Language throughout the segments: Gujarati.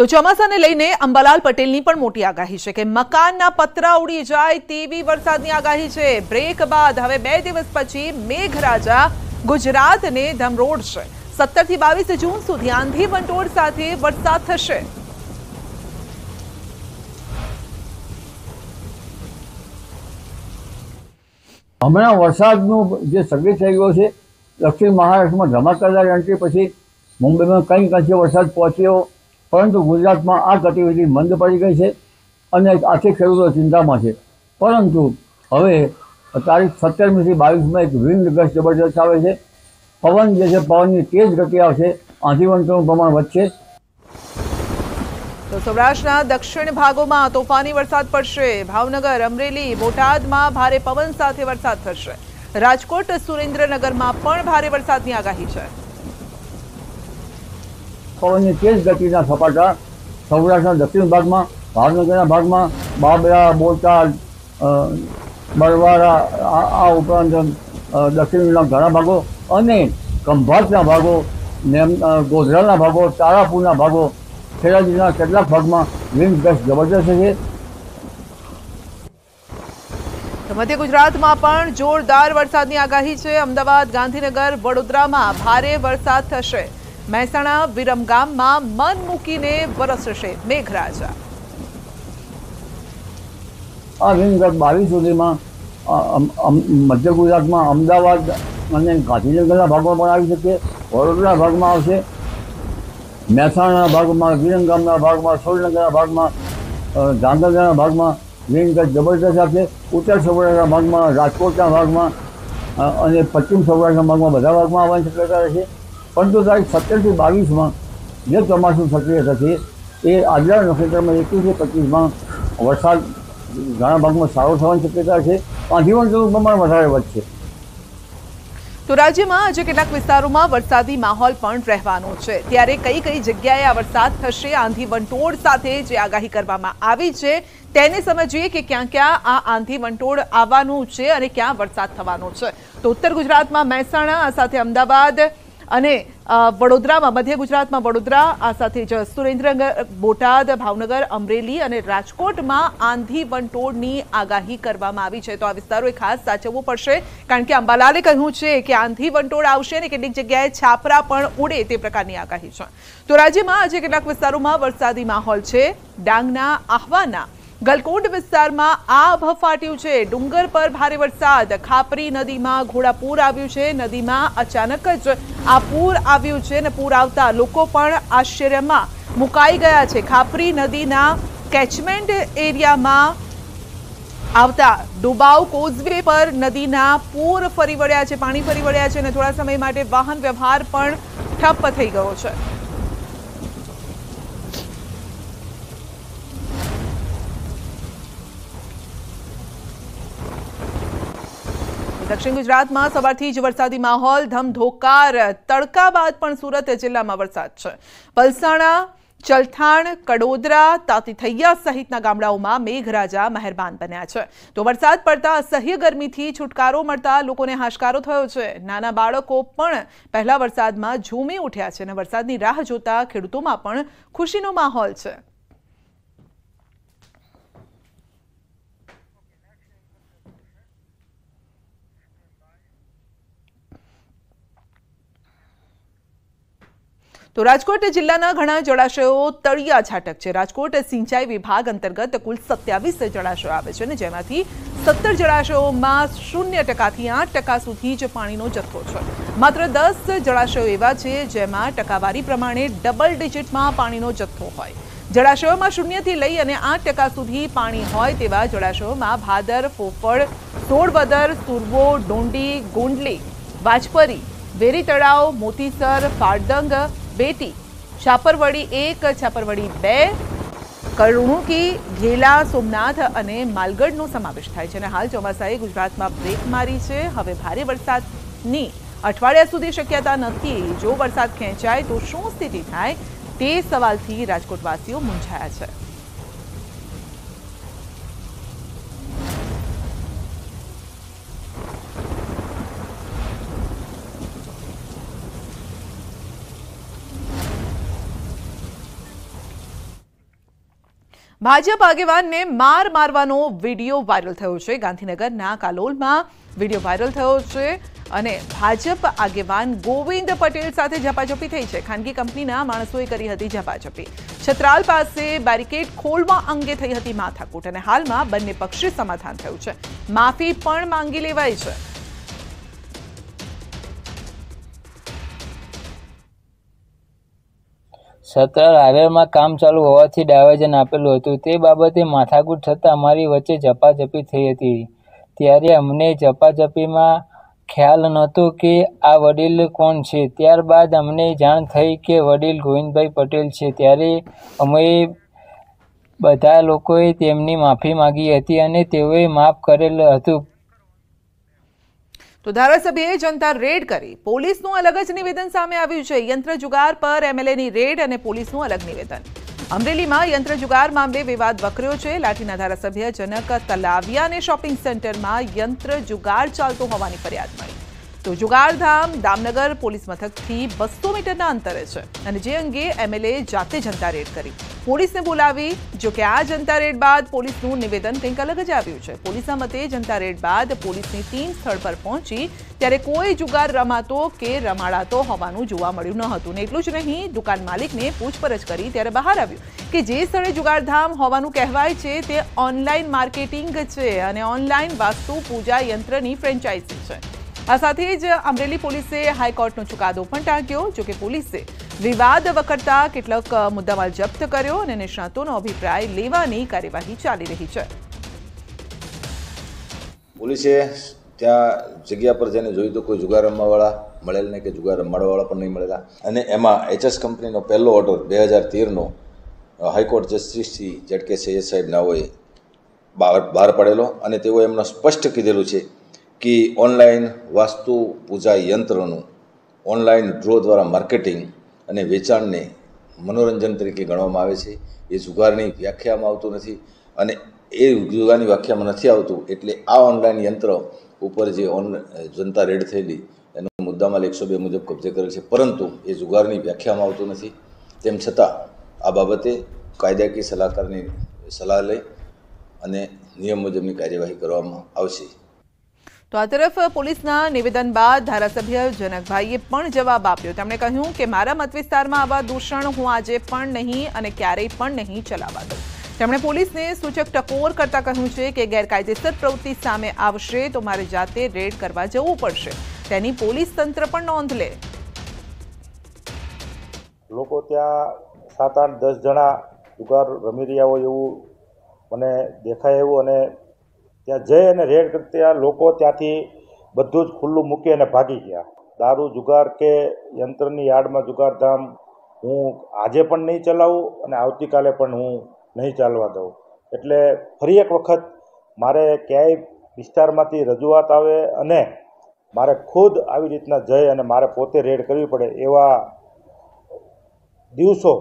તો ચોમાસાને લઈને અંબાલાલ પટેલની પણ મોટી આગાહી છે કે મકાનના પતરા ઉડી જાય તેવી વરસાદની આગાહી છે બ્રેક બાદ હવે બે દિવસ પછી મેઘરાજા ગુજરાતને ધમરોડશે સત્તરથી બાવીસ જૂન સુધી આંધી વંટોળ સાથે વરસાદ થશે હમણાં વરસાદનું જે સર્વે થઈ ગયો છે દક્ષિણ મહારાષ્ટ્રમાં ધમાકાદાર એન્ટ્રી પછી મુંબઈમાં કંઈક અંશે વરસાદ પહોંચ્યો પરંતુ ગુજરાતમાં આ ગતિવિધિ મંદ પડી ગઈ છે અને આથી ખેડૂતો ચિંતામાં છે પરંતુ હવે તારીખ સત્તરમીથી બાવીસમાં એક વિન્ડ ગસ્ટ જબરજસ્ત આવે છે પવન જે છે પવનની તેજ ગતિ આવશે આંધીવંતોનું પ્રમાણ વધશે તો સૌરાષ્ટ્રના દક્ષિણ ભાગોમાં તોફાની વરસાદ પડશે ભાવનગર અમરેલી બોટાદમાં ભારે પવન સાથે વરસાદ થશે રાજકોટ સુરેન્દ્રનગરમાં પણ ભારે વરસાદની આગાહી છે પવનની તેજ ગતિના સપાટા સૌરાષ્ટ્રના દક્ષિણ ભાગમાં ભાવનગરના ભાગમાં બાબરા બોટાદ બરવાડા આ ઉપરાંત દક્ષિણના ઘણા ભાગો અને ખંભાતના ભાગો નેમ ગોધરાના ભાગો તારાપુરના ભાગો ખેડાજીના કેટલાક ભાગમાં વિન્ડ ગસ્ટ જબરદસ્ત છે મધ્ય ગુજરાતમાં પણ જોરદાર વરસાદની આગાહી છે અમદાવાદ ગાંધીનગર વડોદરામાં ભારે વરસાદ થશે મહેસાણા વિરમગામમાં મન મૂકીને વરસશે મેઘરાજા આ વિરમગામ બાવીસ સુધીમાં મધ્ય ગુજરાતમાં અમદાવાદ અને ગાંધીનગરના ભાગમાં પણ આવી શકે વડોદરા ભાગમાં આવશે મહેસાણાના ભાગમાં વિરમગામના ભાગમાં સોલનગરના ભાગમાં જામનગરના ભાગમાં વિરમગઢ જબરદસ્ત આપશે ઉત્તર સૌરાષ્ટ્રના ભાગમાં રાજકોટના ભાગમાં અને પશ્ચિમ સૌરાષ્ટ્રના ભાગમાં બધા ભાગમાં આવવાની શક્યતા રહેશે પરંતુ તારીખ સત્તરથી બાવીસમાં જે ચોમાસું સક્રિય થશે એ આજના નક્ષત્રમાં એકવીસથી પચીસમાં વરસાદ ઘણા ભાગમાં સારો થવાની શક્યતા છે આજીવનનું પ્રમાણ વધારે વધશે તો રાજ્યમાં આજે કેટલાક વિસ્તારોમાં વરસાદી માહોલ પણ રહેવાનો છે ત્યારે કઈ કઈ જગ્યાએ આ વરસાદ થશે આંધી વંટોળ સાથે જે આગાહી કરવામાં આવી છે તેને સમજીએ કે ક્યાં ક્યાં આ આંધી વંટોળ આવવાનું છે અને ક્યાં વરસાદ થવાનો છે તો ઉત્તર ગુજરાતમાં મહેસાણા સાથે અમદાવાદ અને વડોદરામાં મધ્ય ગુજરાતમાં વડોદરા આ સાથે જ સુરેન્દ્રનગર બોટાદ ભાવનગર અમરેલી અને રાજકોટમાં આંધી વંટોળની આગાહી કરવામાં આવી છે તો આ વિસ્તારોએ ખાસ સાચવવું પડશે કારણ કે અંબાલાલે કહ્યું છે કે આંધી વંટોળ આવશે અને કેટલીક જગ્યાએ છાપરા પણ ઉડે તે પ્રકારની આગાહી છે તો રાજ્યમાં આજે કેટલાક વિસ્તારોમાં વરસાદી માહોલ છે ડાંગના આહવાના ગલકોટ વિસ્તારમાં આભ ફાટ્યું છે ડુંગર પર ભારે વરસાદ ખાપરી નદીમાં ઘોડાપૂર આવ્યું છે નદીમાં અચાનક જ આ પૂર આવ્યું છે અને પૂર આવતા લોકો પણ આશ્ચર્યમાં મુકાઈ ગયા છે ખાપરી નદીના કેચમેન્ટ એરિયામાં આવતા ડુબાઉ કોઝવે પર નદીના પૂર ફરી વળ્યા છે પાણી ફરી વળ્યા છે અને થોડા સમય માટે વાહન વ્યવહાર પણ ઠપ્પ થઈ ગયો છે દક્ષિણ ગુજરાતમાં સવારથી જ વરસાદી માહોલ ધમધોકાર તડકા બાદ પણ સુરત જિલ્લામાં વરસાદ છે પલસાણા ચલથાણ કડોદરા તાતીથૈયા સહિતના ગામડાઓમાં મેઘરાજા મહેરબાન બન્યા છે તો વરસાદ પડતા અસહ્ય ગરમીથી છુટકારો મળતા લોકોને હાશકારો થયો છે નાના બાળકો પણ પહેલા વરસાદમાં ઝૂમી ઉઠ્યા છે અને વરસાદની રાહ જોતા ખેડૂતોમાં પણ ખુશીનો માહોલ છે તો રાજકોટ જિલ્લાના ઘણા જળાશયો તળિયા છાટક છે રાજકોટ સિંચાઈ વિભાગ અંતર્ગત કુલ સત્યાવીસ જળાશયો આવે છે અને જેમાંથી સત્તર જળાશયોમાં શૂન્ય ટકાથી આઠ ટકા સુધી જ પાણીનો જથ્થો છે માત્ર દસ જળાશયો એવા છે જેમાં ટકાવારી પ્રમાણે ડબલ ડિજિટમાં પાણીનો જથ્થો હોય જળાશયોમાં શૂન્યથી લઈ અને આઠ ટકા સુધી પાણી હોય તેવા જળાશયોમાં ભાદર ફોફળ સોળવદર સુરવો ડોંડી ગોંડલી વાજપરી વેરી તળાવ મોતીસર ફાળદંગ બેટી છાપરવડી એક છાપરવડી બે કરુણુકી ઘેલા સોમનાથ અને માલગઢનો સમાવેશ થાય છે અને હાલ ચોમાસાએ ગુજરાતમાં બ્રેક મારી છે હવે ભારે વરસાદની અઠવાડિયા સુધી શક્યતા નથી જો વરસાદ ખેંચાય તો શું સ્થિતિ થાય તે સવાલથી રાજકોટવાસીઓ મૂંઝાયા છે ભાજપ આગેવાનને માર મારવાનો વિડિયો વાયરલ થયો છે ગાંધીનગર ના કાલોલ માં વિડિયો વાયરલ થયો છે અને ભાજપ આગેવાન ગોવિંદ પટેલ સાથે ઝપાઝપી થઈ છે ખાનગી કંપનીના માણસોએ કરી હતી ઝપાઝપી છત્રાલ પાસે બેરિકેડ ખોલવા અંગે થઈ હતી માથાકૂટ અને હાલમાં બંને પક્ષે સમાધાન થયું છે માફી પણ માંગી લેવાય છે સતર હાવેરમાં કામ ચાલુ હોવાથી ડાયવર્જન આપેલું હતું તે બાબતે માથાકૂટ થતાં અમારી વચ્ચે ઝપાઝપી થઈ હતી ત્યારે અમને ઝપાઝપીમાં ખ્યાલ નહોતો કે આ વડીલ કોણ છે ત્યારબાદ અમને જાણ થઈ કે વડીલ ગોવિંદભાઈ પટેલ છે ત્યારે અમે બધા લોકોએ તેમની માફી માગી હતી અને તેઓએ માફ કરેલ હતું તો ધારાસભ્ય જનતા રેડ કરી પોલીસનો અલગ જ નિવેદન સામે આવ્યું છે યંત્ર જુગાર પર એમએલએ ની રેડ અને પોલીસનું અલગ નિવેદન અમરેલીમાં યંત્ર જુગાર માંબે વિવાદ વકર્યો છે લાઠી ના ધારાસભ્ય જનક તલાવિયાને શોપિંગ સેન્ટરમાં યંત્ર જુગાર ચાલતો હોવાની ફરિયાદ મળી તો જુગાર ધામ દામનગર પોલીસ મથકથી 200 મીટરના અંતરે છે અને જે અંગે એમએલએ જાતે જનતા રેડ કરી પોલીસે બોલાવી જો કે આ જનતા રેડ બાદ પોલીસ ਨੂੰ નિવેદન તેમ ક અલગ જ આવ્યું છે પોલીસના મતે જનતા રેડ બાદ પોલીસની ટીમ સ્થળ પર પહોંચી ત્યારે કોઈ જુગાર રમાતો કે રમાડતો હોવાનું જોવા મળ્યું ન હતું ને એટલું જ નહીં દુકાન માલિકને પૂછપરછ કરી ત્યારે બહાર આવ્યું કે જે સડે જુગાર ધામ હોવાનું કહેવાય છે તે ઓનલાઈન માર્કેટિંગ છે અને ઓનલાઈન વાસ્તવ પૂજા યંત્રની ફ્રેન્ચાઇઝી છે આ સાથે જ અમરેલી પોલીસે હાઈકોર્ટનો ચુકાદો પંટાક્યો જો કે પોલીસે વિવાદ વખતતા કેટલાક મુદ્દામાલ જપ્ત કર્યો અને નિષ્ણાતોનો અભિપ્રાય લેવાની કાર્યવાહી ચાલી રહી છે પોલીસે ત્યાં જગ્યા પર જઈને જોયું તો કોઈ જુગાર રમવાવાળા મળેલ નહીં કે જુગાર રમાડવાવાળા પણ નહીં મળેલા અને એમાં એચએસ કંપનીનો પહેલો ઓર્ડર બે હજાર તેરનો હાઈકોર્ટ જસ્ટિસથી ઝટકે સૈયદ સાહેબ નાઓએ બહાર પાડેલો અને તેઓ એમણે સ્પષ્ટ કીધેલું છે કે ઓનલાઈન વાસ્તુ પૂજા યંત્રનું ઓનલાઈન ડ્રો દ્વારા માર્કેટિંગ અને વેચાણને મનોરંજન તરીકે ગણવામાં આવે છે એ જુગારની વ્યાખ્યામાં આવતું નથી અને એ જુગારની વ્યાખ્યામાં નથી આવતું એટલે આ ઓનલાઈન યંત્ર ઉપર જે ઓન જનતા રેડ થયેલી એનો મુદ્દામાં એકસો બે મુજબ કબજે કરેલ છે પરંતુ એ જુગારની વ્યાખ્યામાં આવતું નથી તેમ છતાં આ બાબતે કાયદાકીય સલાહકારની સલાહ લઈ અને નિયમ મુજબની કાર્યવાહી કરવામાં આવશે તો આ તરફ પોલીસના નિવેદન બાદ ધારાસભ્ય જનકભાઈએ પણ જવાબ આપ્યો તેમણે કહ્યું કે મારા મતવિસ્તારમાં આવા દૂષણ હું આજે પણ નહીં અને ક્યારેય પણ નહીં ચલાવવા દઉં તેમણે પોલીસને સૂચક ટકોર કરતા કહ્યું છે કે ગેરકાયદેસર પ્રવૃત્તિ સામે આવશે તો મારે જાતે રેડ કરવા જવું પડશે તેની પોલીસ તંત્ર પણ નોંધ લે લોકો ત્યાં સાત આઠ દસ જણા જુગાર રમી રહ્યા હોય એવું મને દેખાય એવું અને ત્યાં જઈ અને રેડ કરતા લોકો ત્યાંથી બધું જ ખુલ્લું મૂકી અને ભાગી ગયા દારૂ જુગાર કે યંત્રની યાર્ડમાં જુગારધામ હું આજે પણ નહીં ચલાવું અને આવતીકાલે પણ હું નહીં ચાલવા દઉં એટલે ફરી એક વખત મારે ક્યાંય વિસ્તારમાંથી રજૂઆત આવે અને મારે ખુદ આવી રીતના જઈ અને મારે પોતે રેડ કરવી પડે એવા દિવસો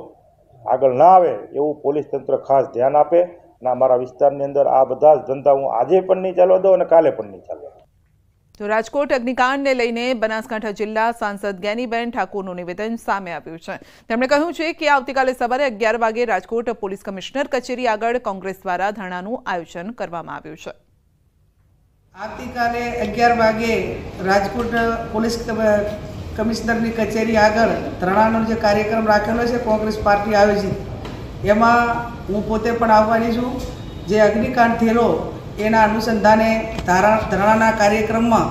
આગળ ના આવે એવું પોલીસ તંત્ર ખાસ ધ્યાન આપે અને અમારા વિસ્તારની અંદર આ બધા જ ધંધા હું આજે પણ નહીં ચાલવા દઉં અને કાલે પણ નહીં ચાલવા તો રાજકોટ અગ્નિકાંડને લઈને બનાસકાંઠા જિલ્લા સાંસદ જ્ઞાનીબેન ઠાકોરનું નિવેદન સામે આવ્યું છે તેમણે કહ્યું છે કે આવતીકાલે સવારે અગિયાર વાગે રાજકોટ પોલીસ કમિશનર કચેરી આગળ કોંગ્રેસ દ્વારા ધરણાનું આયોજન કરવામાં આવ્યું છે આવતીકાલે અગિયાર વાગે રાજકોટ પોલીસ કમિશનરની કચેરી આગળ ધરણાનો જે કાર્યક્રમ રાખેલો છે કોંગ્રેસ પાર્ટી આયોજિત એમાં હું પોતે પણ આવવાની છું જે અગ્નિકાંડ થયેલો એના અનુસંધાને ધારા ધરણાના કાર્યક્રમમાં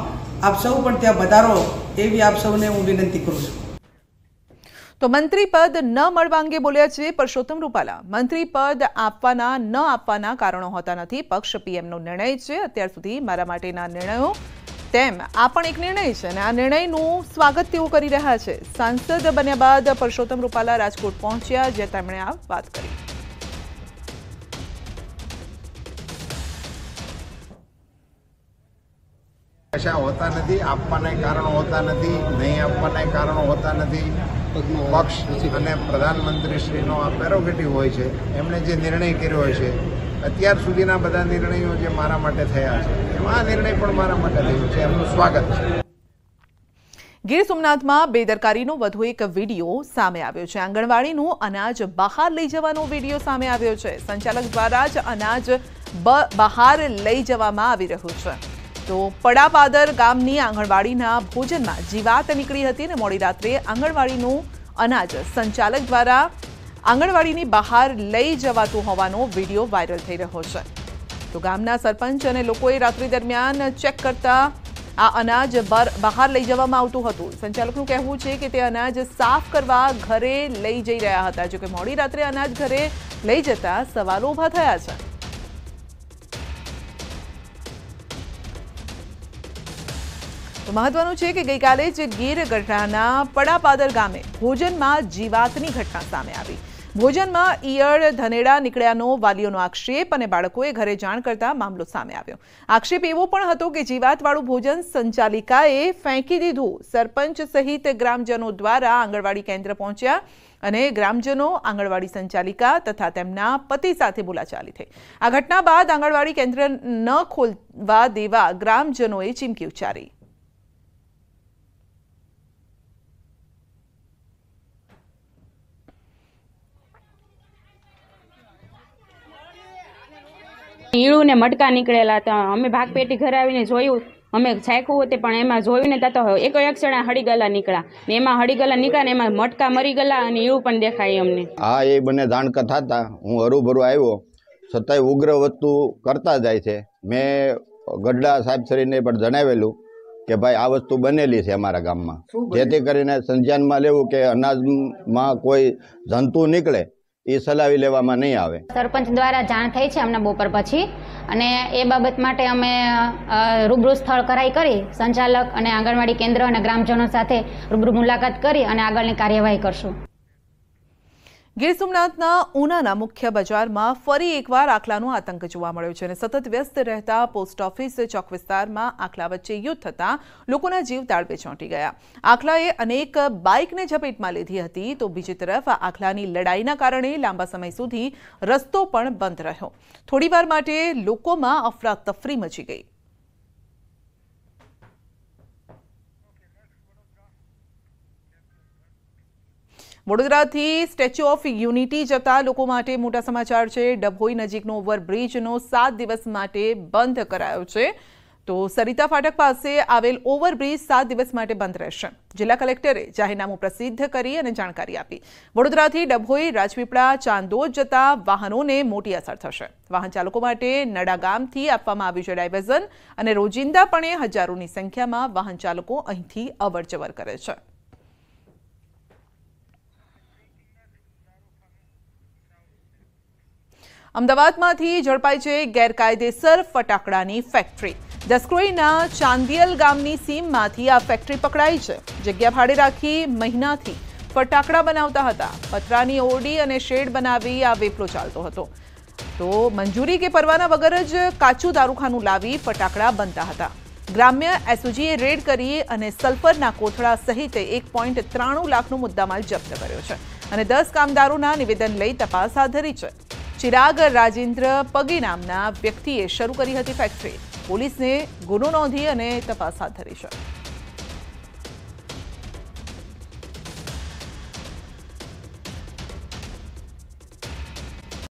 આપ સૌ પણ ત્યાં વધારો એવી આપ સૌને હું વિનંતી કરું છું તો મંત્રી પદ ન મળવા અંગે બોલ્યા છે પરસોત્તમ રૂપાલા મંત્રી પદ આપવાના ન આપવાના કારણો હોતા નથી પક્ષ પીએમનો નિર્ણય છે અત્યાર સુધી મારા માટેના નિર્ણયો તેમ આ પણ એક નિર્ણય છે અને આ નિર્ણયનું સ્વાગત તેઓ કરી રહ્યા છે સાંસદ બન્યા બાદ પરસોત્તમ રૂપાલા રાજકોટ પહોંચ્યા જ્યાં તેમણે આ વાત કરી પૈસા હોતા નથી આપવાના કારણો હોતા નથી નહીં આપવાના કારણો હોતા નથી પક્ષ અને પ્રધાનમંત્રીશ્રીનો આ પેરોગેટિવ હોય છે એમણે જે નિર્ણય કર્યો હોય છે અત્યાર સુધીના બધા નિર્ણયો જે મારા માટે થયા છે એમાં નિર્ણય પણ મારા માટે થયો છે એમનું સ્વાગત છે ગીર સોમનાથમાં બેદરકારીનો વધુ એક વિડીયો સામે આવ્યો છે આંગણવાડીનું અનાજ બહાર લઈ જવાનો વિડીયો સામે આવ્યો છે સંચાલક દ્વારા જ અનાજ બહાર લઈ જવામાં આવી રહ્યું છે તો પડાપાદર ગામની આંગણવાડીના ભોજનમાં જીવાત નીકળી હતી અને મોડી રાત્રે આંગણવાડીનું અનાજ સંચાલક દ્વારા આંગણવાડીની બહાર લઈ જવાતો હોવાનો વિડિયો વાયરલ થઈ રહ્યો છે તો ગામના સરપંચ અને લોકોએ રાત્રિ દરમિયાન ચેક કરતા આ અનાજ બહાર લઈ જવામાં આવતો હતો સંચાલકો કહેવું છે કે તે અનાજ સાફ કરવા ઘરે લઈ જઈ રહ્યા હતા જે કે મોડી રાત્રે અનાજ ઘરે લઈ જતા સવાલો ઉભા થયા છે તો મહત્ત્વનું છે કે ગઈકાલે જે ગીર ઘટનાના પડા પાદર ગામે ભોજનમાં જીવાતની ઘટના સામે આવી ભોજનમાં ઈયળ ધનેડા નીકળ્યાનો વાલીઓનો આક્ષેપ અને બાળકોએ ઘરે જાણ કરતા મામલો સામે આવ્યો આક્ષેપ એવો પણ હતો કે જીવાતવાળું ભોજન સંચાલિકાએ ફેંકી દીધું સરપંચ સહિત ગ્રામજનો દ્વારા આંગણવાડી કેન્દ્ર પહોંચ્યા અને ગ્રામજનો આંગણવાડી સંચાલિકા તથા તેમના પતિ સાથે બોલાચાલી થઈ આ ઘટના બાદ આંગણવાડી કેન્દ્ર ન ખોલવા દેવા ગ્રામજનોએ ચીમકી ઉચ્ચારી તીળું ને મટકા નીકળેલા હતા અમે ભાગપેટી ઘરે આવીને જોયું અમે છાંયકું હતું પણ એમાં જોયું ને તો એકો એક ક્ષણે હળીગલા નીકળ્યા ને એમાં હળીગલા નીકળ્યા એમાં મટકા મરી ગયેલા અને એવું પણ દેખાય અમને હા એ બંને જાણકથા હતા હું હરુભરું આવ્યો છતાંય ઉગ્ર વસ્તુ કરતા જાય છે મેં ગઢડા સાહેબ શ્રીને પણ જણાવેલું કે ભાઈ આ વસ્તુ બનેલી છે અમારા ગામમાં જેથી કરીને સંજ્ઞાનમાં લેવું કે અનાજમાં કોઈ જંતુ નીકળે એ સલાવી લેવામાં નહીં આવે સરપંચ દ્વારા જાણ થઈ છે અમને બપોર પછી અને એ બાબત માટે અમે રૂબરૂ સ્થળ કરાઈ કરી સંચાલક અને આંગણવાડી કેન્દ્ર અને ગ્રામજનો સાથે રૂબરૂ મુલાકાત કરી અને આગળની કાર્યવાહી કરશું ગીર સોમનાથના ઉનાના મુખ્ય બજારમાં ફરી એકવાર આખલાનો આતંક જોવા મળ્યો છે અને સતત વ્યસ્ત રહેતા પોસ્ટ ઓફિસ ચોક વિસ્તારમાં આખલા વચ્ચે યુદ્ધ થતાં લોકોના જીવ તાળવે ચોંટી ગયા આખલાએ અનેક બાઇકને ઝપેટમાં લીધી હતી તો બીજી તરફ આ આખલાની લડાઈના કારણે લાંબા સમય સુધી રસ્તો પણ બંધ રહ્યો થોડીવાર માટે લોકોમાં અફરાતફરી મચી ગઈ વડોદરાથી સ્ટેચ્યુ ઓફ યુનિટી જતા લોકો માટે મોટા સમાચાર છે ડભોઈ નજીકનો ઓવરબ્રિજનો સાત દિવસ માટે બંધ કરાયો છે તો સરિતા ફાટક પાસે આવેલ ઓવરબ્રિજ સાત દિવસ માટે બંધ રહેશે જિલ્લા કલેક્ટરે જાહેરનામું પ્રસિદ્ધ કરી અને જાણકારી આપી વડોદરાથી ડભોઈ રાજપીપળા ચાંદોદ જતા વાહનોને મોટી અસર થશે વાહન ચાલકો માટે નડા ગામથી આપવામાં આવ્યું છે ડાયવર્ઝન અને રોજિંદાપણે હજારોની સંખ્યામાં વાહન ચાલકો અહીંથી અવરજવર કરે છે અમદાવાદમાંથી ઝડપાઈ છે ગેરકાયદેસર ફટાકડાની ફેક્ટરી દસક્રોઈના ચાંદિયલ ગામની સીમમાંથી આ ફેક્ટરી પકડાઈ છે જગ્યા ભાડે રાખી મહિનાથી ફટાકડા બનાવતા હતા પતરાની ઓરડી અને શેડ બનાવી આ વેપલો ચાલતો હતો તો મંજૂરી કે પરવાના વગર જ કાચું દારૂખાનું લાવી ફટાકડા બનતા હતા ગ્રામ્ય એસઓજીએ રેડ કરી અને સલ્ફરના કોથળા સહિત એક પોઈન્ટ ત્રાણું લાખનો મુદ્દામાલ જપ્ત કર્યો છે અને દસ કામદારોના નિવેદન લઈ તપાસ હાથ ધરી છે ચિરાગ રાજેન્દ્ર પગી નામના વ્યક્તિએ શરૂ કરી હતી ફેક્ટરી પોલીસને ગુનો નોંધી અને તપાસ હાથ ધરી છે